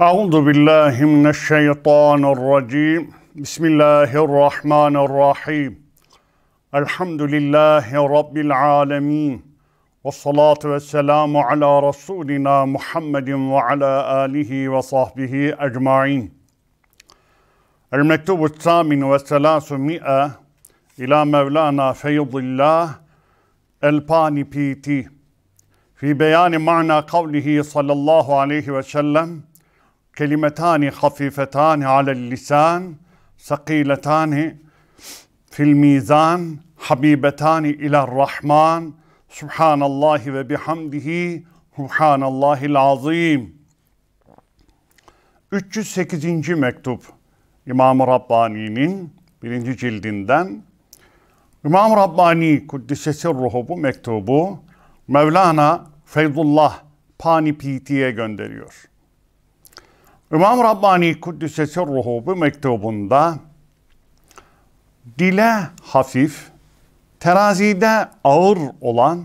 Euzu billahi mineşşeytanirracim. Bismillahirrahmanirrahim. Elhamdülillahi rabbil alamin. Ve salatu ve selamu ala Resulina Muhammedin ve ala alihi ve sahbihi ecmain. El-Mektubu Samin ve Selasu Mi'e ila Mevlana Feyyidillah El-Pani Piti. Fi beyani ma'na kavlihi sallallahu aleyhi ve sellem kelimetani hafifetani alel lisan sakiletani fil mizan habibetani iler rahman subhanallahi ve bihamdihi subhanallahil azim 308. mektup İmam-ı Rabbani'nin birinci cildinden İmam Rabbani Kuddisesi Ruhu bu mektubu Mevlana Feyzullah Panipiti'ye gönderiyor. İmam Rabbani Kuddüs'e sırruhu bu mektubunda dile hafif, terazide ağır olan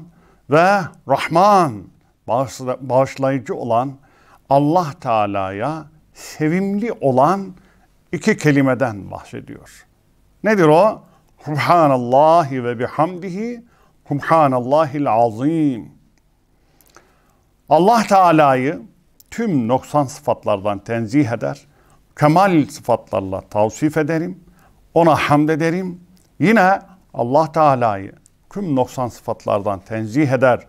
ve Rahman bağışlayıcı olan Allah Teala'ya sevimli olan iki kelimeden bahsediyor. Nedir o? Subhanallahi ve bihamdihi Subhanallahil azim. Allah Teala'yı tüm noksan sıfatlardan tenzih eder. Kemal sıfatlarla tavsif ederim. Ona hamd ederim. Yine Allah Teala'yı tüm noksan sıfatlardan tenzih eder.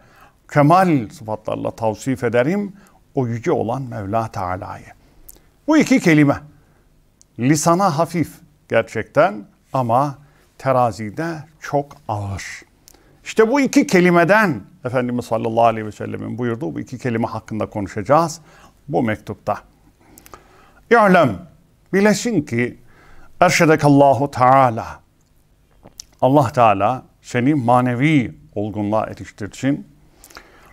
Kemal sıfatlarla tavsif ederim. O yüce olan Mevla Teala'yı. Bu iki kelime lisana hafif gerçekten ama terazide çok ağır. İşte bu iki kelimeden Efendimiz sallallahu aleyhi ve sellemin buyurduğu bu iki kelime hakkında konuşacağız bu mektupta. İ'lem, bilesin ki Erşedekallahu Teala. Allah Teala seni manevi olgunluğa eriştirsin.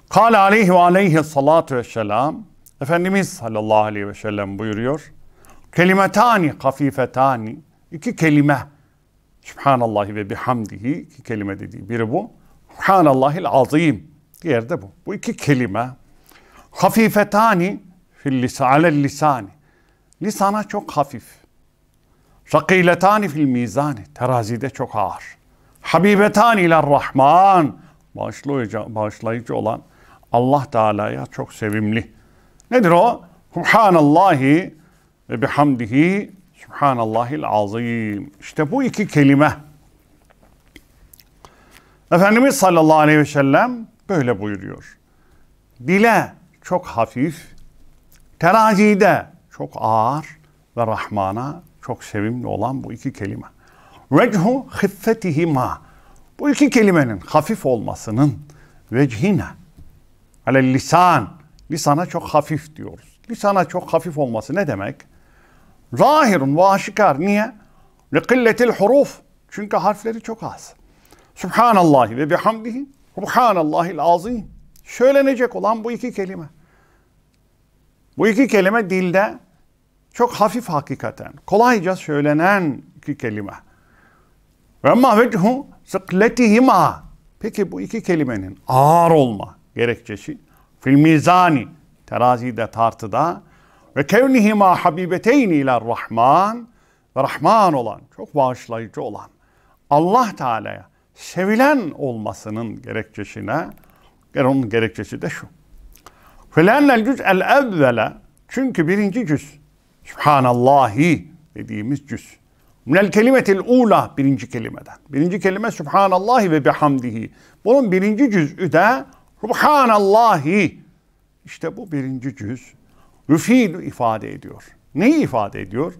Kale aleyhi ve aleyhi salatu vesselam. Efendimiz sallallahu aleyhi ve sellem buyuruyor. Kelimetani hafifetani. iki kelime. Sübhanallahi ve bihamdihi. iki kelime dediği biri bu. Subhanallahil azim. Diğer de bu. Bu iki kelime hafifetani fil lisane lisani. Lisana çok hafif. Sakiletani fil mizani. Terazide çok ağır. Habibetani ile Rahman. Bağışlayıcı, bağışlayıcı olan Allah Teala'ya çok sevimli. Nedir o? Subhanallahi ve bihamdihi Subhanallahil azim. İşte bu iki kelime Efendimiz sallallahu aleyhi ve sellem böyle buyuruyor. Dile çok hafif, terazide çok ağır ve Rahman'a çok sevimli olan bu iki kelime. Vechu hiffetihima. Bu iki kelimenin hafif olmasının vechine. Ale lisan. Lisana çok hafif diyoruz. Lisana çok hafif olması ne demek? Zahirun ve aşikar. Niye? Li killetil Çünkü harfleri çok az. Subhanallah ve bihamdihi Subhanallahil azim. Söylenecek olan bu iki kelime. Bu iki kelime dilde çok hafif hakikaten. Kolayca söylenen iki kelime. Ve ma vechu sıkletihima. Peki bu iki kelimenin ağır olma gerekçesi fil mizani terazide tartıda ve kevnihima habibeteyni ila rahman ve rahman olan çok bağışlayıcı olan Allah Teala'ya sevilen olmasının gerekçesine, onun gerekçesi de şu. Felennel cüz el evvele çünkü birinci cüz Sübhanallahi dediğimiz cüz. Minel kelimetil ula birinci kelimeden. Birinci kelime Sübhanallahi ve bihamdihi. Bunun birinci cüz'ü de Subhanallahi. İşte bu birinci cüz. Rüfil ifade ediyor. Neyi ifade ediyor?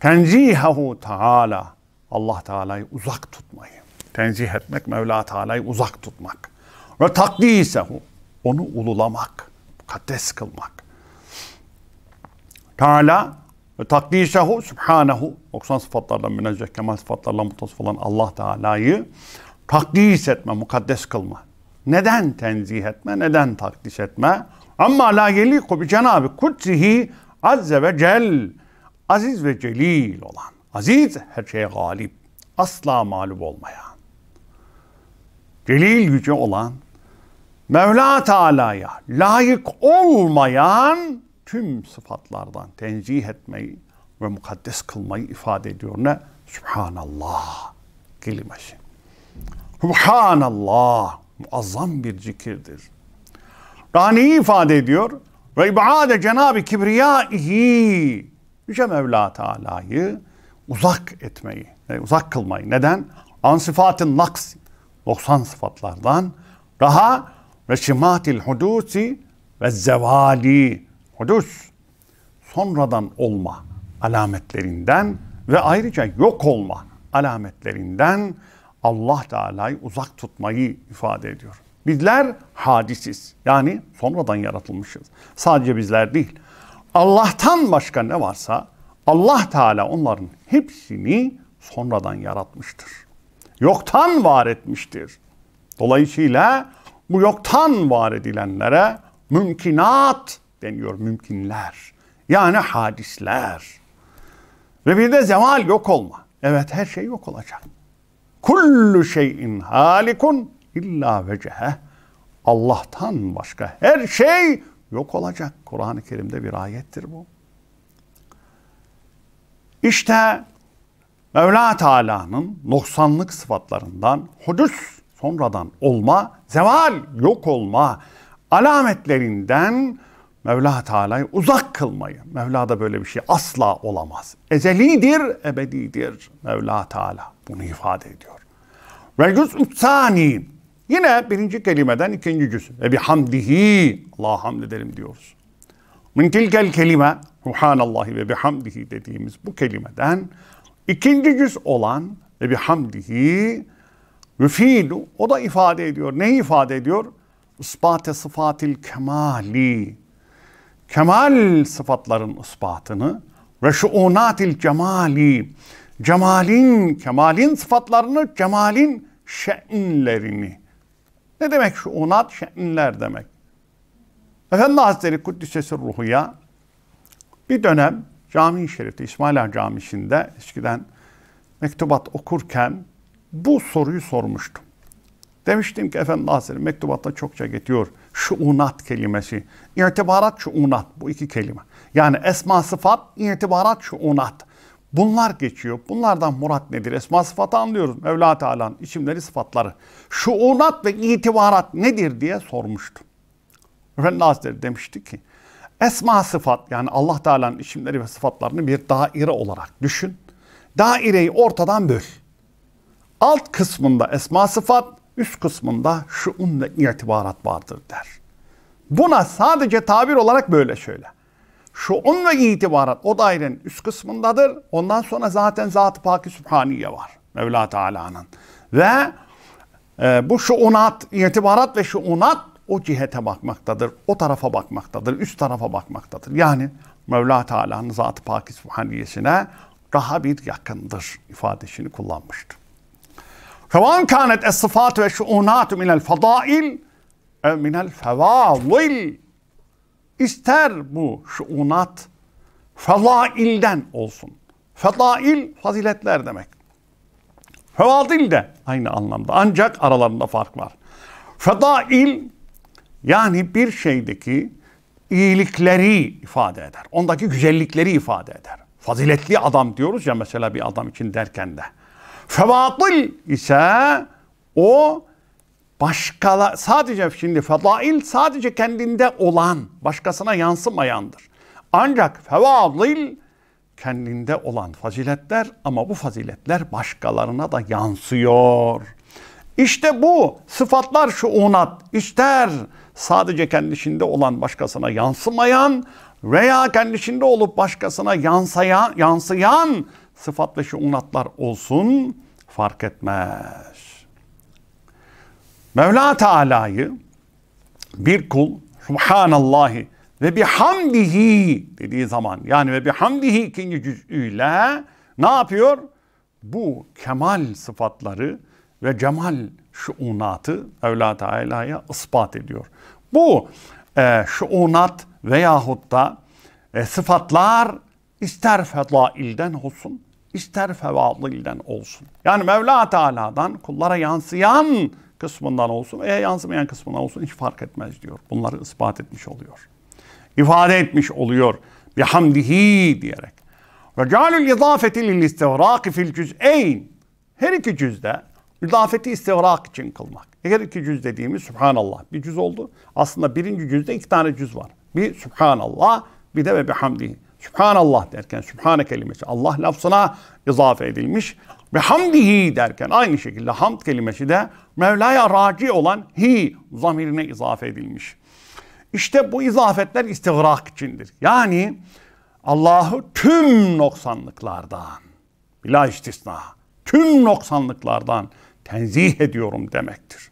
Tenzihehu Teala. Allah Teala'yı uzak tutmayı, tenzih etmek, Mevla Teala'yı uzak tutmak. Ve takdisehu, onu ululamak, mukaddes kılmak. Teala ve takdisehu, subhanehu, 90 sıfatlarla münezzeh, kemal sıfatlarla mutasıf olan Allah Teala'yı takdis etme, mukaddes kılma. Neden tenzih etme, neden takdis etme? Ama la yeliku bi Cenab-ı Kutsihi Azze ve Cel, aziz ve celil olan. Aziz her şeye galip, asla mağlup olmayan, celil gücü olan, Mevla Teala'ya layık olmayan tüm sıfatlardan tenzih etmeyi ve mukaddes kılmayı ifade ediyor ne? Subhanallah kelimesi. Subhanallah muazzam bir zikirdir. Daha neyi ifade ediyor? Ve ibade Cenab-ı Kibriyaihi Yüce Mevla Teala'yı uzak etmeyi, e, uzak kılmayı. Neden? An sıfatın naks, 90 sıfatlardan. Raha ve şimatil hudusi ve zevali. Hudus, sonradan olma alametlerinden ve ayrıca yok olma alametlerinden Allah Teala'yı uzak tutmayı ifade ediyor. Bizler hadisiz. Yani sonradan yaratılmışız. Sadece bizler değil. Allah'tan başka ne varsa Allah Teala onların hepsini sonradan yaratmıştır. Yoktan var etmiştir. Dolayısıyla bu yoktan var edilenlere mümkinat deniyor mümkinler. Yani hadisler. Ve bir de zeval yok olma. Evet her şey yok olacak. Kullu şeyin halikun illa vecehe. Allah'tan başka her şey yok olacak. Kur'an-ı Kerim'de bir ayettir bu. İşte Mevla Teala'nın noksanlık sıfatlarından hudüs sonradan olma, zeval yok olma alametlerinden Mevla Teala'yı uzak kılmayı. Mevla'da böyle bir şey asla olamaz. Ezelidir, ebedidir. Mevla Teala bunu ifade ediyor. Ve cüz'ü sani. Yine birinci kelimeden ikinci cüz. Ve bihamdihi. Allah'a hamd ederim diyoruz. Min tilkel kelime, Subhanallahi ve bihamdihi dediğimiz bu kelimeden ikinci cüz olan ve bihamdihi yufidu o da ifade ediyor. Neyi ifade ediyor? İspate sıfatil kemali. Kemal sıfatların ispatını ve şuunatil cemali. Cemalin, kemalin sıfatlarını, cemalin şe'nlerini. Ne demek şuunat? Şe'nler demek. Efendi Hazretleri Kuddisesi Ruhu'ya bir dönem cami şerifte, İsmail Ağa Camisi'nde eskiden mektubat okurken bu soruyu sormuştum. Demiştim ki Efendi Hazretleri mektubatta çokça geçiyor. şu unat kelimesi. şu unat bu iki kelime. Yani esma sıfat, şu unat Bunlar geçiyor. Bunlardan murat nedir? Esma sıfatı anlıyoruz. Mevla Teala'nın isimleri sıfatları. unat ve itibarat nedir diye sormuştum. Efendi Hazretleri demişti ki esma sıfat yani Allah Teala'nın isimleri ve sıfatlarını bir daire olarak düşün. Daireyi ortadan böl. Alt kısmında esma sıfat, üst kısmında şuun ve itibarat vardır der. Buna sadece tabir olarak böyle söyle. Şuun ve itibarat o dairenin üst kısmındadır. Ondan sonra zaten Zat-ı Paki Sübhaniye var. Mevla Teala'nın. Ve e, bu şuunat, itibarat ve şuunat o cihete bakmaktadır, o tarafa bakmaktadır, üst tarafa bakmaktadır. Yani Mevla Teala'nın Zat-ı Pâk-ı daha bir yakındır ifadesini kullanmıştı. Fevan kânet es-sıfat ve şuunâtu minel fadail ev minel fevâvil. İster bu şuunat fevailden olsun. Fedail faziletler demek. Fevadil de aynı anlamda. Ancak aralarında fark var. Fedail yani bir şeydeki iyilikleri ifade eder. Ondaki güzellikleri ifade eder. Faziletli adam diyoruz ya mesela bir adam için derken de. Fevatıl ise o başkala sadece şimdi fedail sadece kendinde olan, başkasına yansımayandır. Ancak fevatıl kendinde olan faziletler ama bu faziletler başkalarına da yansıyor. İşte bu sıfatlar şu unat ister sadece kendisinde olan başkasına yansımayan veya kendisinde olup başkasına yansıyan, yansıyan sıfat ve şu şuunatlar olsun fark etmez. Mevla Teala'yı bir kul Subhanallahi ve bihamdihi dediği zaman yani ve bihamdihi ikinci cüz'üyle ne yapıyor? Bu kemal sıfatları ve cemal şuunatı Mevla Teala'ya ispat ediyor. Bu e, şuunat veyahut da e, sıfatlar ister fedailden olsun, ister fevailden olsun. Yani Mevla Teala'dan kullara yansıyan kısmından olsun veya yansımayan kısmından olsun hiç fark etmez diyor. Bunları ispat etmiş oluyor. İfade etmiş oluyor. bir Bihamdihi diyerek. Ve cealül izafeti lil istivraki fil cüz'eyn. Her iki cüzde Müdafeti istihrak için kılmak. Her iki cüz dediğimiz Subhanallah bir cüz oldu. Aslında birinci cüzde iki tane cüz var. Bir Subhanallah bir de ve bihamdihi. Subhanallah derken Subhane kelimesi Allah lafzına izafe edilmiş. Ve hamdihi derken aynı şekilde hamd kelimesi de Mevla'ya raci olan hi zamirine izafe edilmiş. İşte bu izafetler istihrak içindir. Yani Allah'ı tüm noksanlıklardan, bila istisna, tüm noksanlıklardan tenzih ediyorum demektir.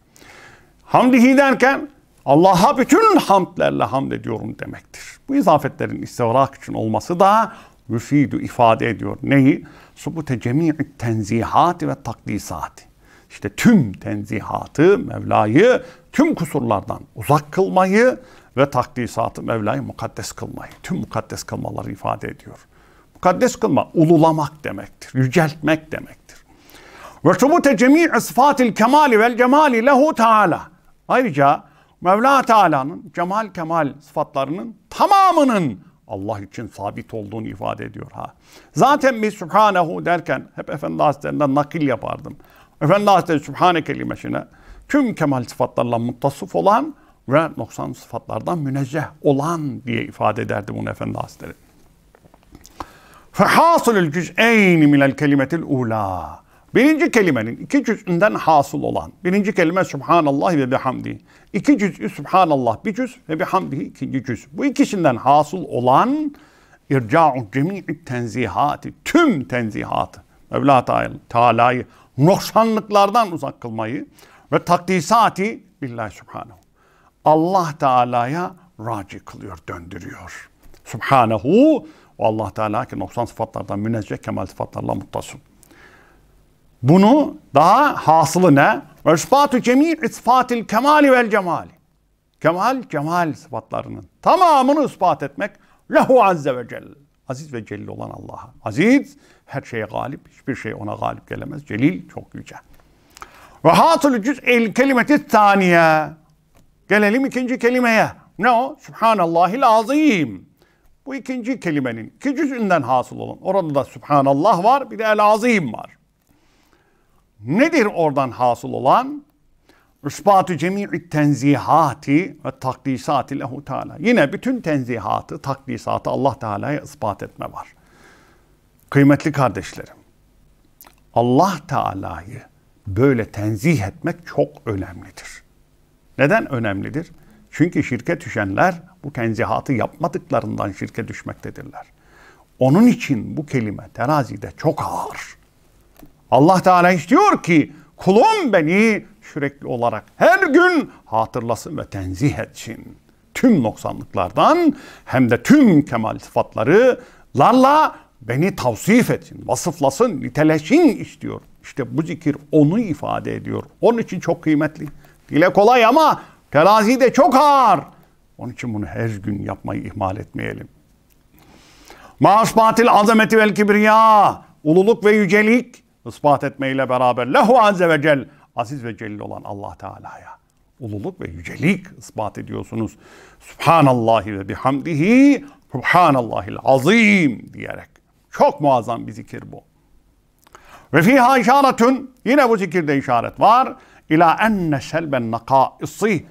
Hamdihi derken Allah'a bütün hamdlerle hamd ediyorum demektir. Bu izafetlerin istivrak için olması da müfidu ifade ediyor. Neyi? Subute cemi'i tenzihati ve takdisati. İşte tüm tenzihatı, Mevla'yı tüm kusurlardan uzak kılmayı ve takdisatı Mevla'yı mukaddes kılmayı, tüm mukaddes kılmaları ifade ediyor. Mukaddes kılma, ululamak demektir, yüceltmek demek. Ve subute cemi'i sıfatil kemali vel cemali lehu Teala. Ayrıca Mevla Teala'nın cemal kemal sıfatlarının tamamının Allah için sabit olduğunu ifade ediyor. ha. Zaten biz Subhanehu derken hep Efendi Hazretlerinden nakil yapardım. Efendi Hazretleri Sübhane kelimesine tüm kemal sıfatlarla muttasıf olan ve noksan sıfatlardan münezzeh olan diye ifade ederdi bunu Efendi Hazretleri. فَحَاصُلُ الْجُزْئَيْنِ مِنَ الْكَلِمَةِ الْعُولَى Birinci kelimenin iki cüzünden hasıl olan. Birinci kelime Subhanallah ve bihamdi. İki cüz'ü Subhanallah bir cüz ve bihamdi ikinci cüz. Bu ikisinden hasıl olan irca'u cemi'i tenzihati. Tüm tenzihatı. Mevla Teala'yı noksanlıklardan uzak kılmayı ve takdisati billahi subhanahu. Allah Teala'ya raci kılıyor, döndürüyor. Subhanahu ve Allah Teala ki noksan sıfatlardan münezzeh, kemal sıfatlarla muttasıl. Bunu daha hasılı ne? Ve ispatü cemî isfatil kemali vel cemali. Kemal, cemal sıfatlarının tamamını ispat etmek lehu azze ve celle. Aziz ve celil olan Allah'a. Aziz her şeye galip, hiçbir şey ona galip gelemez. Celil çok yüce. Ve hatıl cüz el kelimeti taniye. Gelelim ikinci kelimeye. Ne o? Sübhanallahil azim. Bu ikinci kelimenin iki cüzünden hasıl olan. Orada da Subhanallah var, bir de el azim var. Nedir oradan hasıl olan? İspatü cemi'i tenzihati ve takdisati lehu teala. Yine bütün tenzihatı, takdisatı Allah Teala'ya ispat etme var. Kıymetli kardeşlerim, Allah Teala'yı böyle tenzih etmek çok önemlidir. Neden önemlidir? Çünkü şirke düşenler bu tenzihatı yapmadıklarından şirke düşmektedirler. Onun için bu kelime terazide çok ağır. Allah Teala istiyor ki kulum beni sürekli olarak her gün hatırlasın ve tenzih etsin. Tüm noksanlıklardan hem de tüm kemal sıfatlarılarla beni tavsif etsin, vasıflasın, niteleşin istiyor. İşte bu zikir onu ifade ediyor. Onun için çok kıymetli. Dile kolay ama terazi de çok ağır. Onun için bunu her gün yapmayı ihmal etmeyelim. Ma'asbatil azameti vel kibriya. Ululuk ve yücelik ispat etmeyle beraber lehu azze ve cel aziz ve celil olan Allah Teala'ya ululuk ve yücelik ispat ediyorsunuz. Subhanallahi ve bihamdihi Subhanallahil azim diyerek. Çok muazzam bir zikir bu. Ve fiha işaretün yine bu zikirde işaret var. İla enne selben nakaisi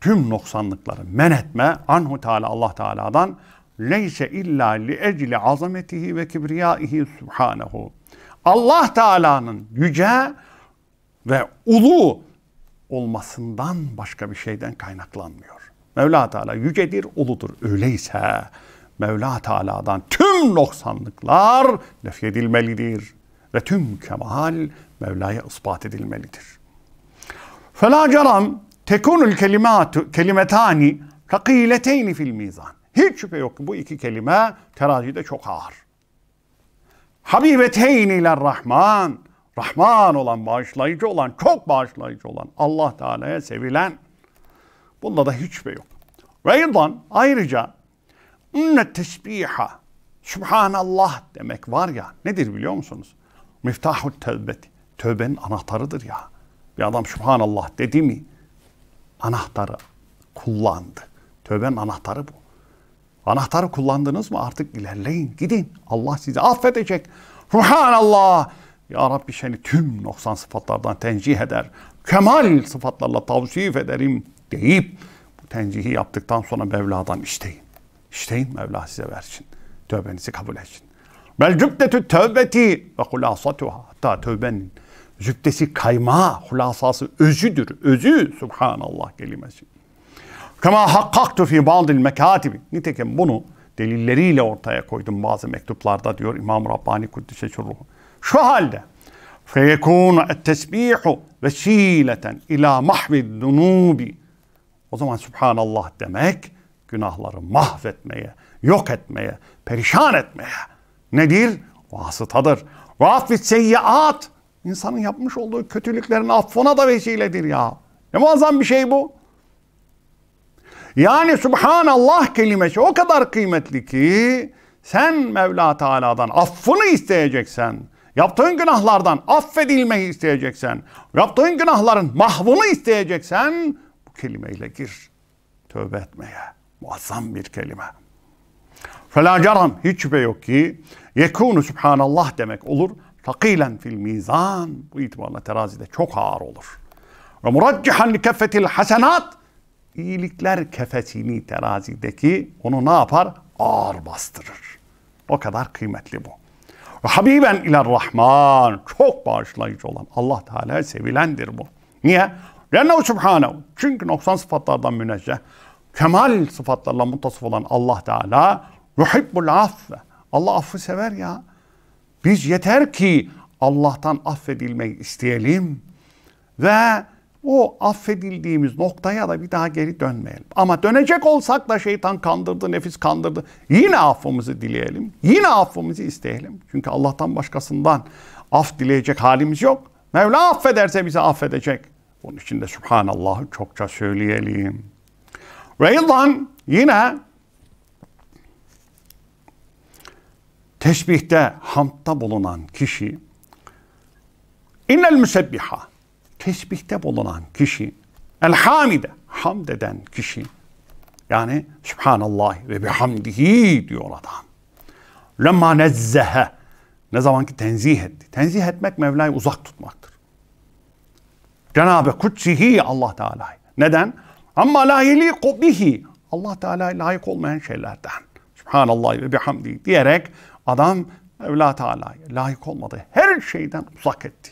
tüm noksanlıkları men etme anhu teala Allah Teala'dan leyse illa li ecli azametihi ve kibriyaihi subhanahu Allah Teala'nın yüce ve ulu olmasından başka bir şeyden kaynaklanmıyor. Mevla Teala yücedir, uludur. Öyleyse Mevla Teala'dan tüm noksanlıklar nefyedilmelidir ve tüm kemal Mevla'ya ispat edilmelidir. Fela caram tekunul kelimatu kelimetani kakîleteyni fil mizan. Hiç şüphe yok ki bu iki kelime terazide çok ağır. Habibeteyn ile Rahman. Rahman olan, bağışlayıcı olan, çok bağışlayıcı olan Allah Teala'ya sevilen. Bunda da hiçbir şey yok. Ve yıldan ayrıca ünne tesbiha, Subhanallah demek var ya nedir biliyor musunuz? Miftahu tövbeti. Tövbenin anahtarıdır ya. Bir adam Subhanallah dedi mi anahtarı kullandı. Tövbenin anahtarı bu. Anahtarı kullandınız mı artık ilerleyin gidin. Allah sizi affedecek. Subhanallah. Ya Rabbi seni tüm noksan sıfatlardan tencih eder. Kemal sıfatlarla tavsif ederim deyip bu tencihi yaptıktan sonra Mevla'dan isteyin. İsteyin Mevla size versin. Tövbenizi kabul etsin. Bel cübdetü tövbeti ve hulasatuha. Hatta tövbenin zübdesi kayma, hulasası özüdür. Özü subhanallah kelimesi. Kema hakkaktu fi ba'dil mekatibi. Nitekim bunu delilleriyle ortaya koydum bazı mektuplarda diyor İmam Rabbani Kuddise Şurruhu. Şu halde feyekûnu et-tesbihu vesileten ila mahvid dunubi. O zaman Subhanallah demek günahları mahvetmeye, yok etmeye, perişan etmeye nedir? Vasıtadır. Ve affit seyyiat. İnsanın yapmış olduğu kötülüklerin affına da vesiledir ya. Ne muazzam bir şey bu. Yani Subhanallah kelimesi o kadar kıymetli ki sen Mevla Teala'dan affını isteyeceksen, yaptığın günahlardan affedilmeyi isteyeceksen, yaptığın günahların mahvını isteyeceksen bu kelimeyle gir. Tövbe etmeye. Muazzam bir kelime. Fela caram hiç şüphe yok ki yekunu subhanallah demek olur. Takilen fil mizan. Bu itibarla terazide çok ağır olur. Ve muraccihan li keffetil hasenat iyilikler kefesini terazideki onu ne yapar? Ağır bastırır. O kadar kıymetli bu. Habiben iler Rahman. Çok bağışlayıcı olan Allah Teala sevilendir bu. Niye? Lennehu Subhanehu. Çünkü noksan sıfatlardan münezzeh. Kemal sıfatlarla muttasıf olan Allah Teala yuhibbul affe. Allah affı sever ya. Biz yeter ki Allah'tan affedilmeyi isteyelim ve o affedildiğimiz noktaya da bir daha geri dönmeyelim. Ama dönecek olsak da şeytan kandırdı, nefis kandırdı. Yine affımızı dileyelim. Yine affımızı isteyelim. Çünkü Allah'tan başkasından af dileyecek halimiz yok. Mevla affederse bizi affedecek. Bunun için de Subhanallah'ı çokça söyleyelim. Ve yıldan yine tesbihte, hamdta bulunan kişi innel müsebbiha tesbihte bulunan kişi, elhamide, hamd eden kişi, yani Subhanallah ve bihamdihi diyor adam. Lema nezzehe, ne zaman ki tenzih etti. Tenzih etmek Mevla'yı uzak tutmaktır. Cenab-ı Kutsihi Allah Teala. Neden? Ama la yeliku bihi. Allah Teala layık olmayan şeylerden. Subhanallah ve bihamdi diyerek adam Mevla Teala'ya layık olmadı. Her şeyden uzak etti.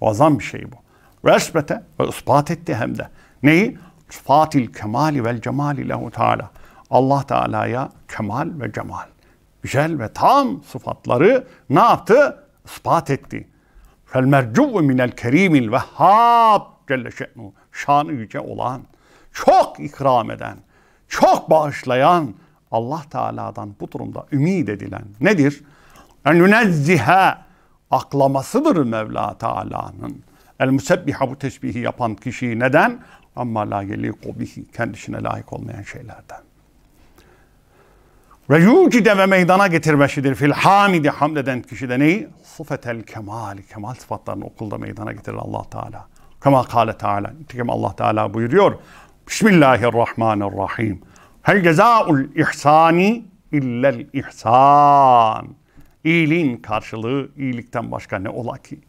Muazzam bir şey bu. Resmete ve ispat etti hem de. Neyi? Sıfatil kemali vel cemali lehu teala. Allah Teala'ya kemal ve cemal. Güzel ve tam sıfatları ne yaptı? Ispat etti. Fel mercuvu minel kerimil vehhab celle şe'nu. Şanı yüce olan, çok ikram eden, çok bağışlayan Allah Teala'dan bu durumda ümid edilen nedir? En yunezzihe aklamasıdır Mevla Teala'nın El müsebbiha bu teşbihi yapan kişiyi neden? Amma la yeliku bihi kendisine layık olmayan şeylerden. Ve yucide ve meydana getirmesidir fil hamidi hamleden eden kişide neyi? Sıfetel kemal, kemal sıfatlarını okulda meydana getirir allah Teala. Kema kâle Teala. Nitekim allah Teala buyuruyor. Bismillahirrahmanirrahim. Hel cezaul ihsani illel ihsan. İyiliğin karşılığı iyilikten başka ne ola ki?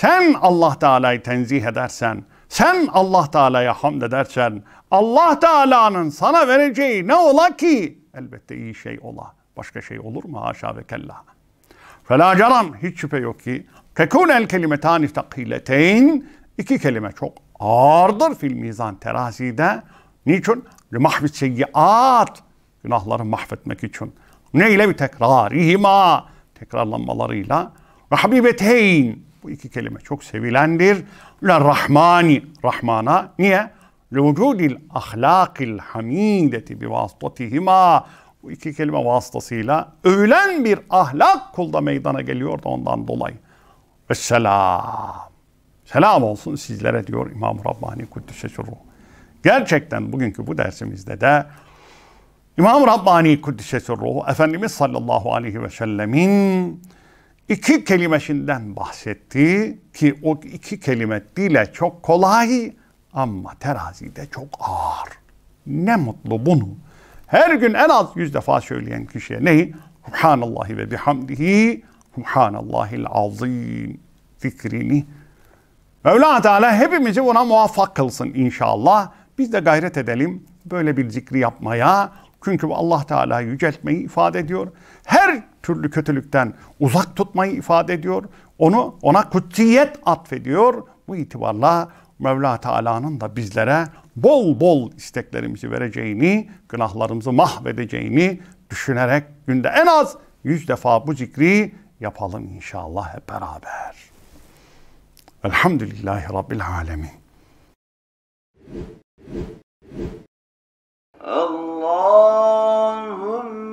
Sen Allah Teala'yı tenzih edersen, sen Allah Teala'ya hamd edersen, Allah Teala'nın sana vereceği ne ola ki? Elbette iyi şey ola. Başka şey olur mu? Haşa ve kella. Fela hiç şüphe yok ki, tekunel kelimetani takileteyn, iki kelime çok ağırdır fil mizan terazide. Niçin? Mahvet seyyiat, günahları mahvetmek için. Neyle bir tekrarihima, tekrarlanmalarıyla. Ve habibeteyn, bu iki kelime çok sevilendir. La rahmani, rahmana. Niye? Levcudil ahlakil hamideti bi vasıtatihima. Bu iki kelime vasıtasıyla övülen bir ahlak kulda meydana geliyor da ondan dolayı. Ve selam. Selam olsun sizlere diyor İmam Rabbani Kuddüs'e şuruh. Gerçekten bugünkü bu dersimizde de İmam Rabbani Kuddüs'e Ruhu Efendimiz sallallahu aleyhi ve sellemin iki kelimesinden bahsetti ki o iki kelime dile çok kolay ama terazide çok ağır. Ne mutlu bunu. Her gün en az yüz defa söyleyen kişiye neyi? Subhanallahi ve bihamdihi Subhanallahil azim fikrini. Mevla Teala hepimizi buna muvaffak kılsın inşallah. Biz de gayret edelim böyle bir zikri yapmaya. Çünkü bu Allah Teala yüceltmeyi ifade ediyor. Her türlü kötülükten uzak tutmayı ifade ediyor. Onu ona kutsiyet atfediyor. Bu itibarla Mevla Teala'nın da bizlere bol bol isteklerimizi vereceğini, günahlarımızı mahvedeceğini düşünerek günde en az yüz defa bu zikri yapalım inşallah hep beraber. Elhamdülillahi Rabbil Alemin. Allah